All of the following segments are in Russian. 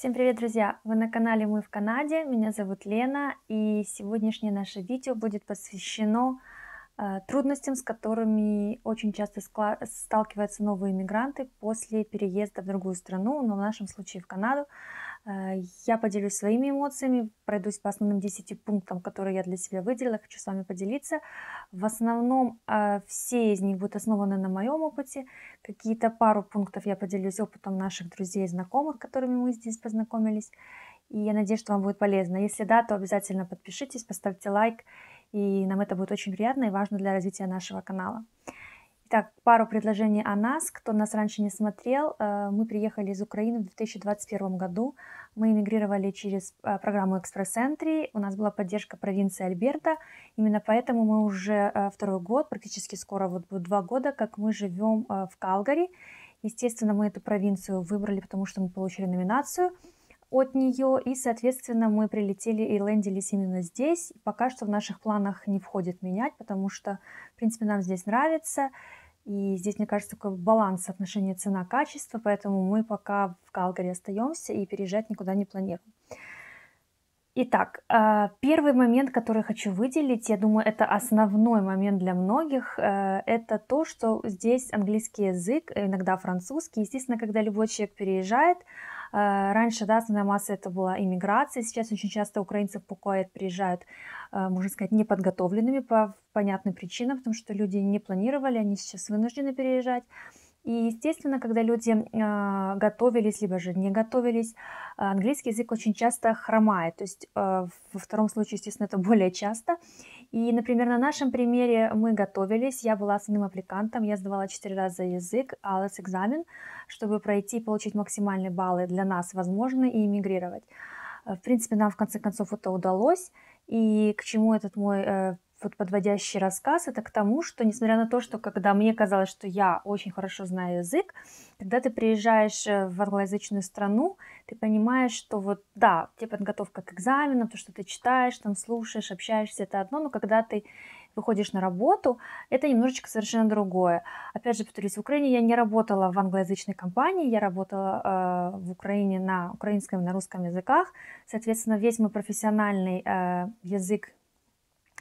Всем привет, друзья! Вы на канале «Мы в Канаде», меня зовут Лена, и сегодняшнее наше видео будет посвящено э, трудностям, с которыми очень часто сталкиваются новые иммигранты после переезда в другую страну, но ну, в нашем случае в Канаду. Э, я поделюсь своими эмоциями, пройдусь по основным 10 пунктам, которые я для себя выделила, хочу с вами поделиться. В основном э, все из них будут основаны на моем опыте. Какие-то пару пунктов я поделюсь опытом наших друзей и знакомых, которыми мы здесь познакомились. И я надеюсь, что вам будет полезно. Если да, то обязательно подпишитесь, поставьте лайк. И нам это будет очень приятно и важно для развития нашего канала. Так, пару предложений о нас. Кто нас раньше не смотрел, э, мы приехали из Украины в 2021 году. Мы эмигрировали через э, программу экспресс энтри У нас была поддержка провинции Альберта. Именно поэтому мы уже э, второй год, практически скоро вот будет два года, как мы живем в Калгари. Естественно, мы эту провинцию выбрали, потому что мы получили номинацию от нее, и, соответственно, мы прилетели и лендились именно здесь. Пока что в наших планах не входит менять, потому что, в принципе, нам здесь нравится. И здесь, мне кажется, такой баланс отношения цена-качество, поэтому мы пока в Калгари остаемся и переезжать никуда не планируем. Итак, а, первый момент, который хочу выделить, я думаю, это основной момент для многих, э, это то, что здесь английский язык, иногда французский. Естественно, когда любой человек переезжает, э, раньше, да, основная масса это была иммиграция, сейчас очень часто украинцев покоят, приезжают а, можно сказать, неподготовленными по понятным причинам, потому что люди не планировали, они сейчас вынуждены переезжать. И, естественно, когда люди а, готовились, либо же не готовились, а, английский язык очень часто хромает. То есть во втором случае, естественно, это более часто. И, например, на нашем примере мы готовились. Я была основным аппликантом, я сдавала 4 раза язык, ALS экзамен, чтобы пройти и получить максимальные баллы для нас возможно, и эмигрировать. В принципе, нам в конце концов это удалось. И к чему этот мой э, вот подводящий рассказ, это к тому, что несмотря на то, что когда мне казалось, что я очень хорошо знаю язык, когда ты приезжаешь э, в англоязычную страну, ты понимаешь, что вот да, тебе подготовка к экзаменам, то, что ты читаешь, там слушаешь, общаешься, это одно, но когда ты выходишь на работу, это немножечко совершенно другое. Опять же, повторюсь, в Украине я не работала в англоязычной компании, я работала э, в Украине на украинском и на русском языках. Соответственно, весь мой профессиональный э, язык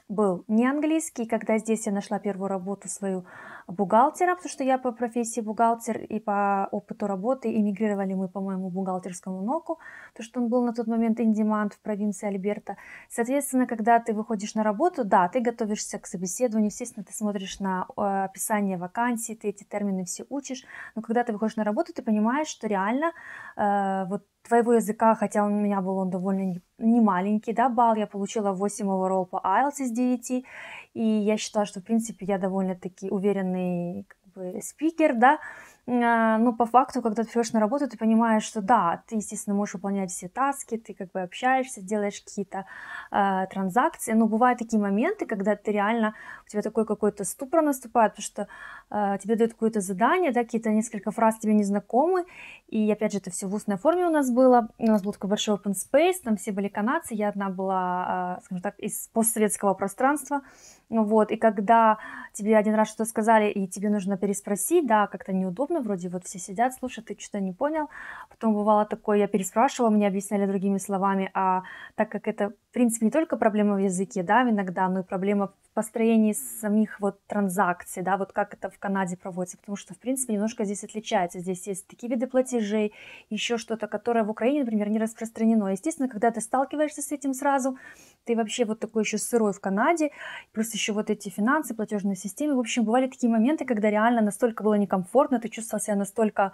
был не английский. Когда здесь я нашла первую работу свою бухгалтера, потому что я по профессии бухгалтер и по опыту работы эмигрировали мы по моему бухгалтерскому ноку, то что он был на тот момент индемант в провинции Альберта. Соответственно, когда ты выходишь на работу, да, ты готовишься к собеседованию, естественно, ты смотришь на э, описание вакансии, ты эти термины все учишь, но когда ты выходишь на работу, ты понимаешь, что реально э, вот твоего языка, хотя у меня был он довольно не маленький, да, балл, я получила 8 overall по IELTS из 9, и я считала, что, в принципе, я довольно-таки уверенный как бы, спикер, да, а, но по факту, когда ты приходишь на работу, ты понимаешь, что да, ты, естественно, можешь выполнять все таски, ты как бы общаешься, делаешь какие-то э, транзакции, но бывают такие моменты, когда ты реально, у тебя такой какой-то ступор наступает, потому что э, тебе дают какое-то задание, да, какие-то несколько фраз тебе незнакомы, и опять же, это все в устной форме у нас было. У нас был такой большой open space, там все были канадцы, я одна была, а, скажем так, из постсоветского пространства. Вот, и когда тебе один раз что-то сказали, и тебе нужно переспросить, да, как-то неудобно, вроде вот все сидят, слушают, ты что-то не понял. Потом бывало такое, я переспрашивала, мне объясняли другими словами, а так как это, в принципе, не только проблема в языке, да, иногда, но и проблема в построении самих вот транзакций, да, вот как это в Канаде проводится, потому что, в принципе, немножко здесь отличается. Здесь есть такие виды платежей, платежей, еще что-то, которое в Украине, например, не распространено. Естественно, когда ты сталкиваешься с этим сразу, ты вообще вот такой еще сырой в Канаде, плюс еще вот эти финансы, платежные системы. В общем, бывали такие моменты, когда реально настолько было некомфортно, ты чувствовал себя настолько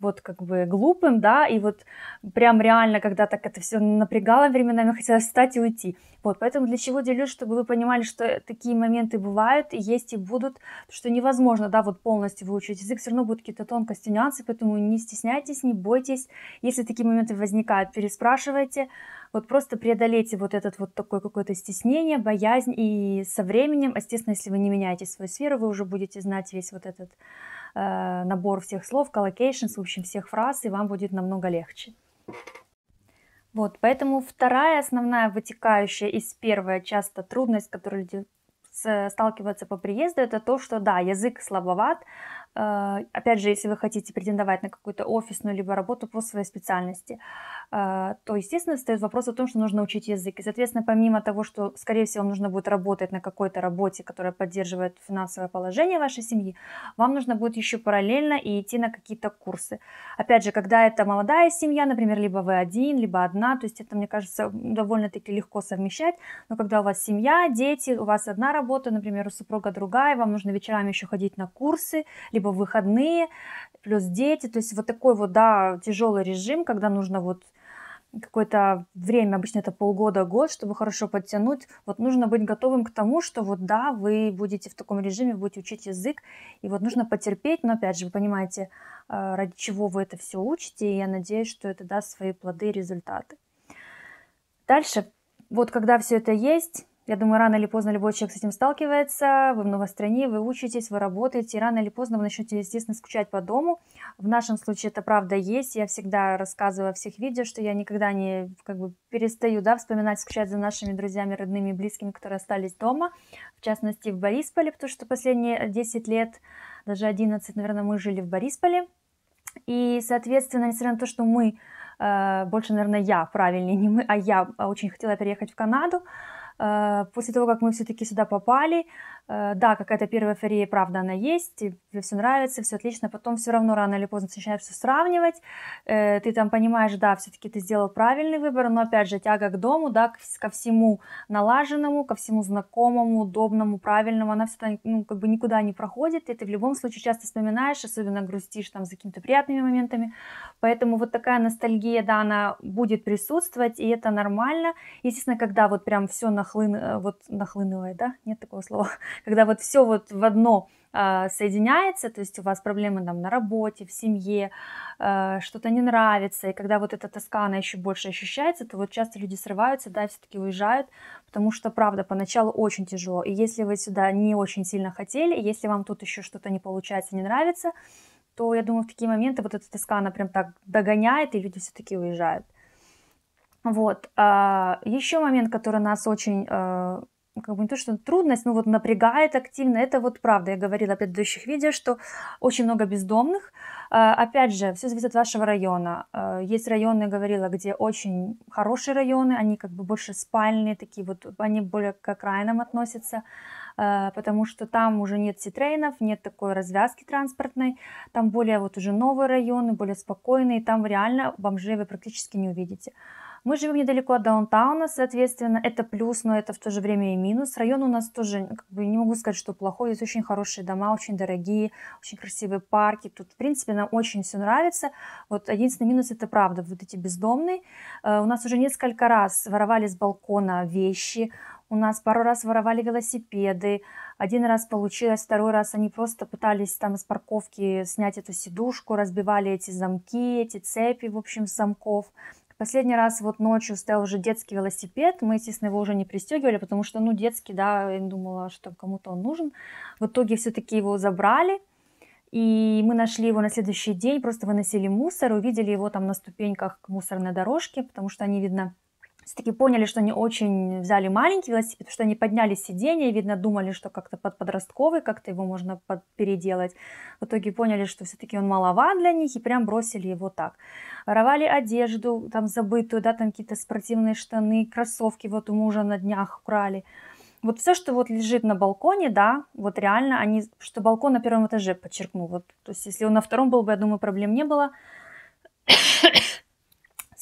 вот как бы глупым, да, и вот прям реально, когда так это все напрягало временами, хотелось встать и уйти. Вот, поэтому для чего делюсь, чтобы вы понимали, что такие моменты бывают, и есть, и будут, что невозможно, да, вот полностью выучить язык, все равно будут какие-то тонкости, нюансы, поэтому не стесняйтесь, не бойтесь, если такие моменты возникают, переспрашивайте, вот просто преодолейте вот этот вот такой какое-то стеснение, боязнь, и со временем, естественно, если вы не меняете свою сферу, вы уже будете знать весь вот этот Э, набор всех слов, collocations, в общем, всех фраз, и вам будет намного легче. Вот, поэтому вторая основная вытекающая из первой часто трудность, с которой э, люди сталкиваются по приезду, это то, что да, язык слабоват, Э, опять же, если вы хотите претендовать на какую-то офисную либо работу по своей специальности, э, то, естественно, встает вопрос о том, что нужно учить язык. И, соответственно, помимо того, что, скорее всего, вам нужно будет работать на какой-то работе, которая поддерживает финансовое положение вашей семьи, вам нужно будет еще параллельно и идти на какие-то курсы. Опять же, когда это молодая семья, например, либо вы один, либо одна, то есть это, мне кажется, довольно-таки легко совмещать, но когда у вас семья, дети, у вас одна работа, например, у супруга другая, вам нужно вечерами еще ходить на курсы, либо либо выходные, плюс дети. То есть вот такой вот, да, тяжелый режим, когда нужно вот какое-то время, обычно это полгода, год, чтобы хорошо подтянуть, вот нужно быть готовым к тому, что вот да, вы будете в таком режиме, будете учить язык, и вот нужно потерпеть, но опять же, вы понимаете, э, ради чего вы это все учите, и я надеюсь, что это даст свои плоды и результаты. Дальше, вот когда все это есть, я думаю, рано или поздно любой человек с этим сталкивается. Вы в новой стране, вы учитесь, вы работаете, и рано или поздно вы начнете, естественно, скучать по дому. В нашем случае это правда есть. Я всегда рассказываю во всех видео, что я никогда не как бы, перестаю да, вспоминать, скучать за нашими друзьями, родными и близкими, которые остались дома. В частности, в Борисполе, потому что последние 10 лет, даже 11, наверное, мы жили в Борисполе. И, соответственно, несмотря на то, что мы, э, больше, наверное, я правильнее, не мы, а я а очень хотела переехать в Канаду, Э, после того, как мы все-таки сюда попали, Э, да, какая-то первая эйфория, правда, она есть, тебе все нравится, все отлично, потом все равно рано или поздно начинаешь все сравнивать, э, ты там понимаешь, да, все-таки ты сделал правильный выбор, но опять же тяга к дому, да, ко всему налаженному, ко всему знакомому, удобному, правильному, она всегда, ну, как бы никуда не проходит, и ты в любом случае часто вспоминаешь, особенно грустишь там за какими-то приятными моментами, поэтому вот такая ностальгия, да, она будет присутствовать, и это нормально, естественно, когда вот прям все нахлын, э, вот нахлынывает, да, нет такого слова, когда вот все вот в одно а, соединяется, то есть у вас проблемы там на работе, в семье, а, что-то не нравится, и когда вот эта тоска, она еще больше ощущается, то вот часто люди срываются, да, все-таки уезжают, потому что, правда, поначалу очень тяжело, и если вы сюда не очень сильно хотели, если вам тут еще что-то не получается, не нравится, то, я думаю, в такие моменты вот эта тоска, она прям так догоняет, и люди все-таки уезжают. Вот. А, еще момент, который нас очень как бы не то, что трудность, но вот напрягает активно, это вот правда. Я говорила в предыдущих видео, что очень много бездомных. А, опять же, все зависит от вашего района. А, есть районы, я говорила, где очень хорошие районы, они как бы больше спальные, такие вот, они более к окраинам относятся, а, потому что там уже нет ситрейнов, нет такой развязки транспортной, там более вот уже новые районы, более спокойные, там реально бомжей вы практически не увидите. Мы живем недалеко от даунтауна, соответственно, это плюс, но это в то же время и минус. Район у нас тоже, ну, как бы, не могу сказать, что плохой. есть очень хорошие дома, очень дорогие, очень красивые парки. Тут, в принципе, нам очень все нравится. Вот единственный минус – это правда, вот эти бездомные. Э, у нас уже несколько раз воровали с балкона вещи, у нас пару раз воровали велосипеды, один раз получилось, второй раз они просто пытались там с парковки снять эту сидушку, разбивали эти замки, эти цепи, в общем, замков. Последний раз вот ночью стоял уже детский велосипед, мы, естественно, его уже не пристегивали, потому что, ну, детский, да, я думала, что кому-то он нужен. В итоге все-таки его забрали, и мы нашли его на следующий день, просто выносили мусор, увидели его там на ступеньках к мусорной дорожке, потому что они, видно, все-таки поняли, что они очень взяли маленький велосипед, потому что они подняли сиденье, видно, думали, что как-то под подростковый, как-то его можно под переделать. В итоге поняли, что все-таки он маловат для них, и прям бросили его так. Воровали одежду, там, забытую, да, там какие-то спортивные штаны, кроссовки вот у мужа на днях украли. Вот все, что вот лежит на балконе, да, вот реально они, что балкон на первом этаже подчеркну, вот, то есть если он на втором был бы, я думаю, проблем не было,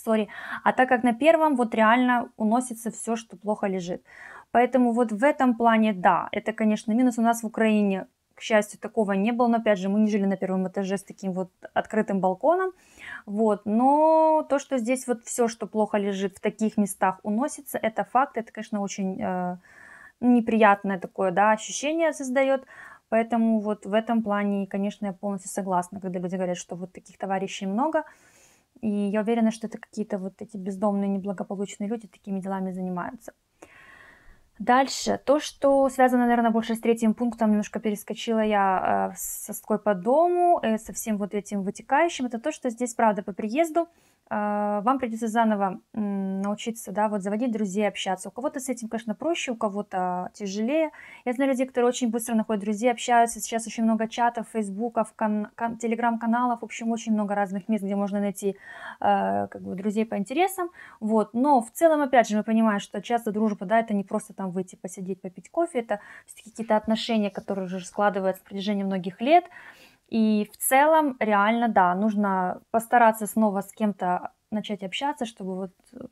сори. А так как на первом вот реально уносится все, что плохо лежит. Поэтому вот в этом плане, да, это, конечно, минус. У нас в Украине, к счастью, такого не было. Но, опять же, мы не жили на первом этаже с таким вот открытым балконом. Вот, но то, что здесь вот все, что плохо лежит в таких местах уносится, это факт. Это, конечно, очень э, неприятное такое, да, ощущение создает. Поэтому вот в этом плане, конечно, я полностью согласна, когда люди говорят, что вот таких товарищей много. И я уверена, что это какие-то вот эти бездомные, неблагополучные люди такими делами занимаются. Дальше, то, что связано, наверное, больше с третьим пунктом, немножко перескочила я э, со тоской по дому, э, со всем вот этим вытекающим, это то, что здесь, правда, по приезду а, вам придется заново научиться, да, вот заводить друзей, общаться. У кого-то с этим, конечно, проще, у кого-то тяжелее. Я знаю людей, которые очень быстро находят друзей, общаются. Сейчас очень много чатов, фейсбуков, кон- кон- телеграм-каналов. В общем, очень много разных мест, где можно найти э, как бы, друзей по интересам. Вот. Но в целом, опять же, мы понимаем, что часто дружба, да, это не просто там выйти, посидеть, попить кофе. Это какие-то отношения, которые уже складываются в протяжении многих лет. И в целом, реально, да, нужно постараться снова с кем-то начать общаться, чтобы вот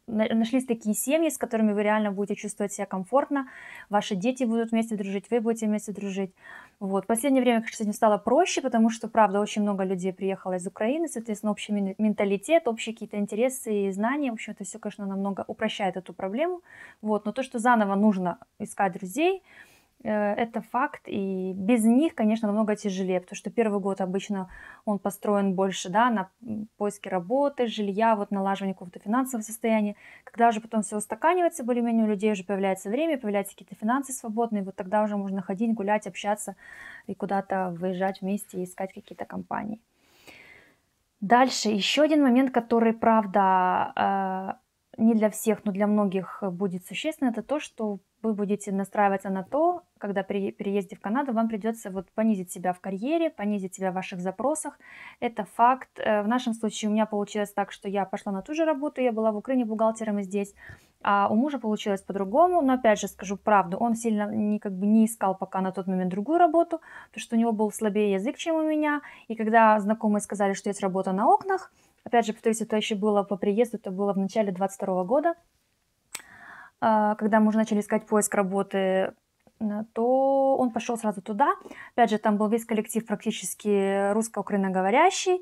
э, нашлись такие семьи, с которыми вы реально будете чувствовать себя комфортно, ваши дети будут вместе дружить, вы будете вместе дружить. Вот. В последнее время, конечно, с стало проще, потому что, правда, очень много людей приехало из Украины, соответственно, общий менталитет, общие какие-то интересы и знания, в общем, это все, конечно, намного упрощает эту проблему. Вот. Но то, что заново нужно искать друзей, Э, это факт, и без них, конечно, намного тяжелее, потому что первый год обычно он построен больше да, на поиске работы, жилья, вот налаживание какого-то финансового состояния. Когда же потом все устаканивается более-менее, у людей уже появляется время, появляются какие-то финансы свободные, вот тогда уже можно ходить, гулять, общаться и куда-то выезжать вместе и искать какие-то компании. Дальше еще один момент, который, правда, э, не для всех, но для многих будет существенно, это то, что вы будете настраиваться на то, когда при переезде в Канаду вам придется вот понизить себя в карьере, понизить себя в ваших запросах. Это факт. Э, в нашем случае у меня получилось так, что я пошла на ту же работу, я была в Украине бухгалтером и здесь, а у мужа получилось по-другому, но опять же скажу правду, он сильно не, как бы, не искал пока на тот момент другую работу, потому что у него был слабее язык, чем у меня, и когда знакомые сказали, что есть работа на окнах, опять же, повторюсь, это еще было по приезду, это было в начале 22 года, а, когда мы уже начали искать поиск работы то он пошел сразу туда. Опять же, там был весь коллектив практически русско-украиноговорящий.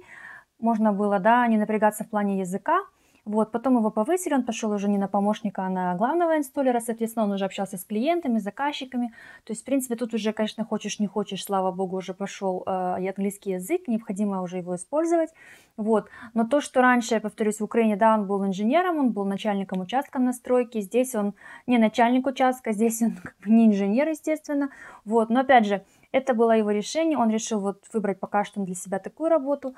Можно было, да, не напрягаться в плане языка. Вот, потом его повысили, он пошел уже не на помощника, а на главного инсталлера, соответственно, он уже общался с клиентами, заказчиками. То есть, в принципе, тут уже, конечно, хочешь, не хочешь, слава богу, уже пошел э, и английский язык, необходимо уже его использовать. Вот, но то, что раньше, я повторюсь, в Украине, да, он был инженером, он был начальником участка на стройке, здесь он не начальник участка, здесь он как бы не инженер, естественно. Вот, но опять же, это было его решение, он решил вот выбрать пока что для себя такую работу.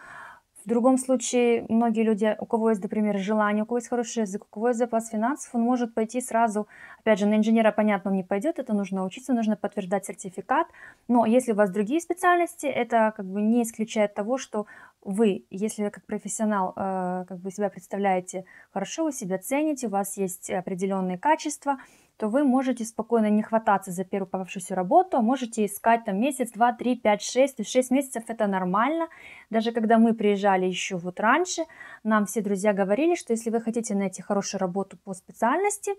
В другом случае, многие люди, у кого есть, например, желание, у кого есть хороший язык, у кого есть запас финансов, он может пойти сразу, опять же, на инженера, понятно, он не пойдет, это нужно учиться, нужно подтверждать сертификат. Но если у вас другие специальности, это как бы не исключает того, что вы, если как профессионал э, как бы себя представляете хорошо, вы себя цените, у вас есть определенные качества, то вы можете спокойно не хвататься за первую попавшуюся работу, а можете искать там месяц, два, три, пять, шесть. То есть шесть месяцев это нормально. Даже когда мы приезжали еще вот раньше, нам все друзья говорили, что если вы хотите найти хорошую работу по специальности,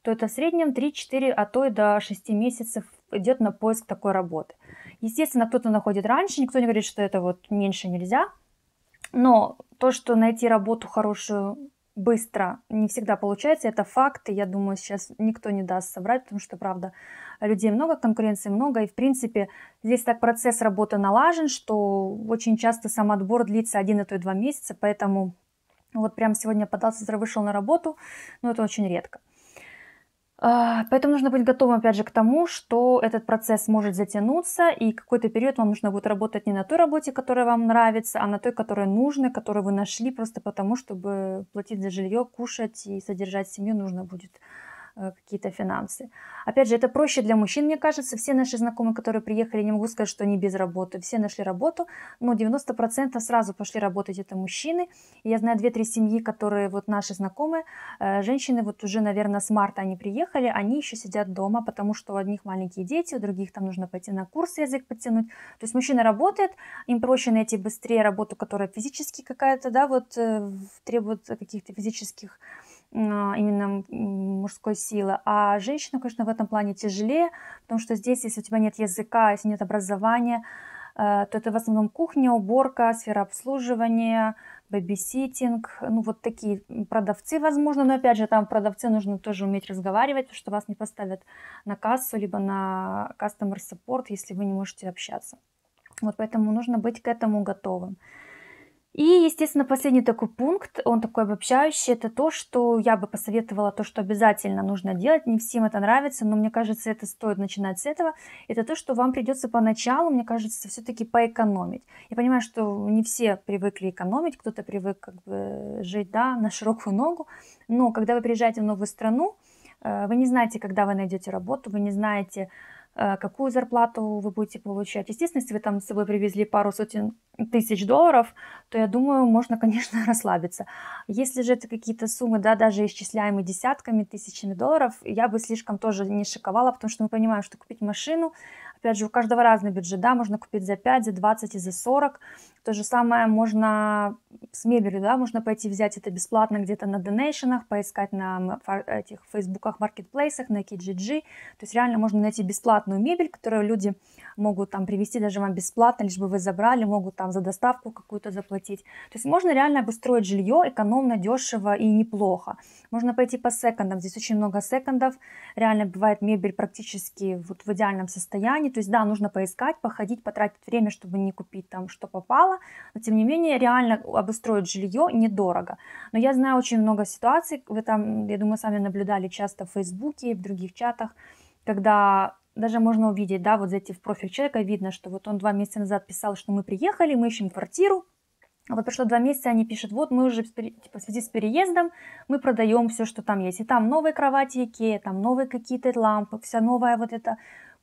то это в среднем 3-4, а то и до 6 месяцев идет на поиск такой работы. Естественно, кто-то находит раньше, никто не говорит, что это вот меньше нельзя. Но то, что найти работу хорошую быстро не всегда получается. Это факт, я думаю, сейчас никто не даст соврать, потому что, правда, людей много, конкуренции много, и, в принципе, здесь так процесс работы налажен, что очень часто сам отбор длится один, а то и два месяца, поэтому вот прям сегодня подался, вышел на работу, но это очень редко. А, поэтому нужно быть готовым, опять же, к тому, что этот процесс может затянуться, и какой-то период вам нужно будет работать не на той работе, которая вам нравится, а на той, которая нужна, которую вы нашли просто потому, чтобы платить за жилье, кушать и содержать семью нужно будет Э, какие-то финансы. Опять же, это проще для мужчин, мне кажется. Все наши знакомые, которые приехали, не могу сказать, что они без работы. Все нашли работу, но 90% сразу пошли работать это мужчины. я знаю 2-3 семьи, которые вот наши знакомые, э, женщины вот уже, наверное, с марта они приехали, они еще сидят дома, потому что у одних маленькие дети, у других там нужно пойти на курс язык подтянуть. То есть мужчина работает, им проще найти быстрее работу, которая физически какая-то, да, вот э, требует каких-то физических а, именно мужской силы. А женщина, конечно, в этом плане тяжелее, потому что здесь, если у тебя нет языка, если нет образования, э, то это в основном кухня, уборка, сфера обслуживания, бэбиситинг, ну вот такие продавцы, возможно, но опять же, там продавцы нужно тоже уметь разговаривать, потому что вас не поставят на кассу, либо на customer support, если вы не можете общаться. Вот поэтому нужно быть к этому готовым. И, естественно, последний такой пункт, он такой обобщающий, это то, что я бы посоветовала, то, что обязательно нужно делать, не всем это нравится, но мне кажется, это стоит начинать с этого, это то, что вам придется поначалу, мне кажется, все-таки поэкономить. Я понимаю, что не все привыкли экономить, кто-то привык как бы жить, да, на широкую ногу, но когда вы приезжаете в новую страну, э, вы не знаете, когда вы найдете работу, вы не знаете, Э, какую зарплату вы будете получать. Естественно, если вы там с собой привезли пару сотен тысяч долларов, то я думаю, можно, конечно, расслабиться. Если же это какие-то суммы, да, даже исчисляемые десятками, тысячами долларов, я бы слишком тоже не шиковала, потому что мы понимаем, что купить машину Опять же, у каждого разный бюджет, да, можно купить за 5, за 20 и за 40. То же самое можно с мебелью, да, можно пойти взять это бесплатно где-то на донейшенах, поискать на этих фейсбуках, маркетплейсах, на KGG. То есть реально можно найти бесплатную мебель, которую люди могут там привезти даже вам бесплатно, лишь бы вы забрали, могут там за доставку какую-то заплатить. То есть можно реально обустроить жилье экономно, дешево и неплохо. Можно пойти по секондам, здесь очень много секондов. Реально бывает мебель практически вот в идеальном состоянии, приходит. То есть, да, нужно поискать, походить, потратить время, чтобы не купить там, что попало. Но, тем не менее, реально обустроить жилье недорого. Но я знаю очень много ситуаций, вы там, я думаю, сами наблюдали часто в Фейсбуке и в других чатах, когда даже можно увидеть, да, вот зайти в профиль человека, видно, что вот он два месяца назад писал, что мы приехали, мы ищем квартиру, а вот прошло два месяца, они пишут, вот мы уже типа, в связи с переездом, мы продаем все, что там есть. И там новые кровати Икея, там новые какие-то лампы, вся новая вот эта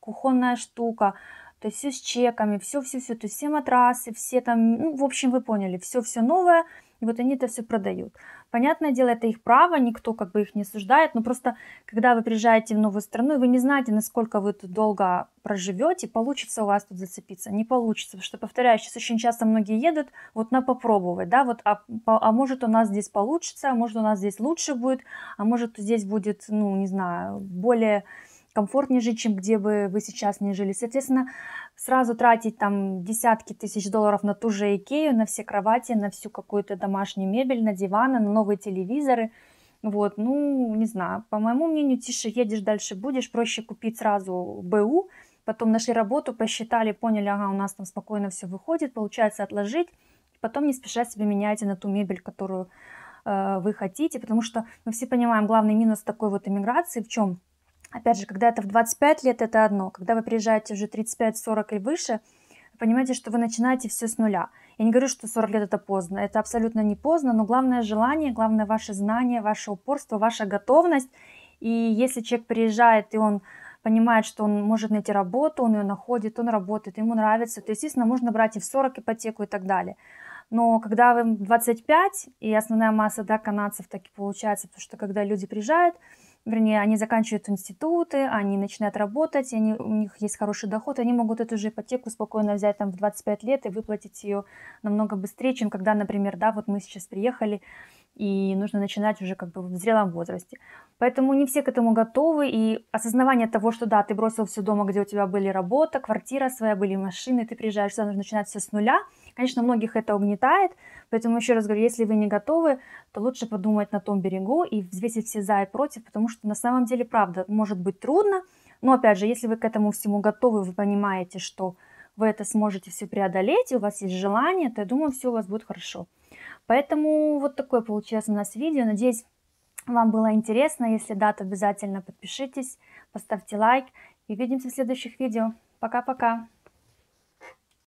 кухонная штука, то есть все с чеками, все-все-все, то есть все матрасы, все там, ну, в общем, вы поняли, все-все новое, и вот они это все продают. Понятное дело, это их право, никто как бы их не осуждает, но просто, когда вы приезжаете в новую страну, вы не знаете, насколько вы тут долго проживете, получится у вас тут зацепиться, не получится, потому что, повторяю, сейчас очень часто многие едут вот на попробовать, да, вот, а, а может у нас здесь получится, а может у нас здесь лучше будет, а может здесь будет, ну, не знаю, более комфортнее жить, чем где бы вы сейчас не жили. Соответственно, сразу тратить там десятки тысяч долларов на ту же Икею, на все кровати, на всю какую-то домашнюю мебель, на диваны, на новые телевизоры. Вот, ну, не знаю, по моему мнению, тише едешь, дальше будешь, проще купить сразу БУ, потом нашли работу, посчитали, поняли, ага, у нас там спокойно все выходит, получается отложить, потом не спеша себе меняйте на ту мебель, которую э, вы хотите, потому что мы все понимаем, главный минус такой вот иммиграции в чем – Опять же, когда это в 25 лет, это одно. Когда вы приезжаете уже 35, 40 и выше, понимаете, что вы начинаете все с нуля. Я не говорю, что 40 лет это поздно, это абсолютно не поздно, но главное желание, главное ваше знание, ваше упорство, ваша готовность. И если человек приезжает, и он понимает, что он может найти работу, он ее находит, он работает, ему нравится, то, естественно, можно брать и в 40 ипотеку и так далее. Но когда вы 25, и основная масса да, канадцев так и получается, потому что когда люди приезжают, вернее, они заканчивают институты, они начинают работать, они, у них есть хороший доход, они могут эту же ипотеку спокойно взять там в 25 лет и выплатить ее намного быстрее, чем когда, например, да, вот мы сейчас приехали, и нужно начинать уже как бы в зрелом возрасте. Поэтому не все к этому готовы, и осознавание того, что да, ты бросил все дома, где у тебя были работа, квартира своя, были машины, ты приезжаешь сюда, нужно начинать все с нуля – Конечно, многих это угнетает, поэтому еще раз говорю, если вы не готовы, то лучше подумать на том берегу и взвесить все за и против, потому что на самом деле, правда, может быть трудно, но опять же, если вы к этому всему готовы, вы понимаете, что вы это сможете все преодолеть, и у вас есть желание, то я думаю, все у вас будет хорошо. Поэтому вот такое получилось у нас видео. Надеюсь, вам было интересно. Если да, то обязательно подпишитесь, поставьте лайк. И увидимся в следующих видео. Пока-пока!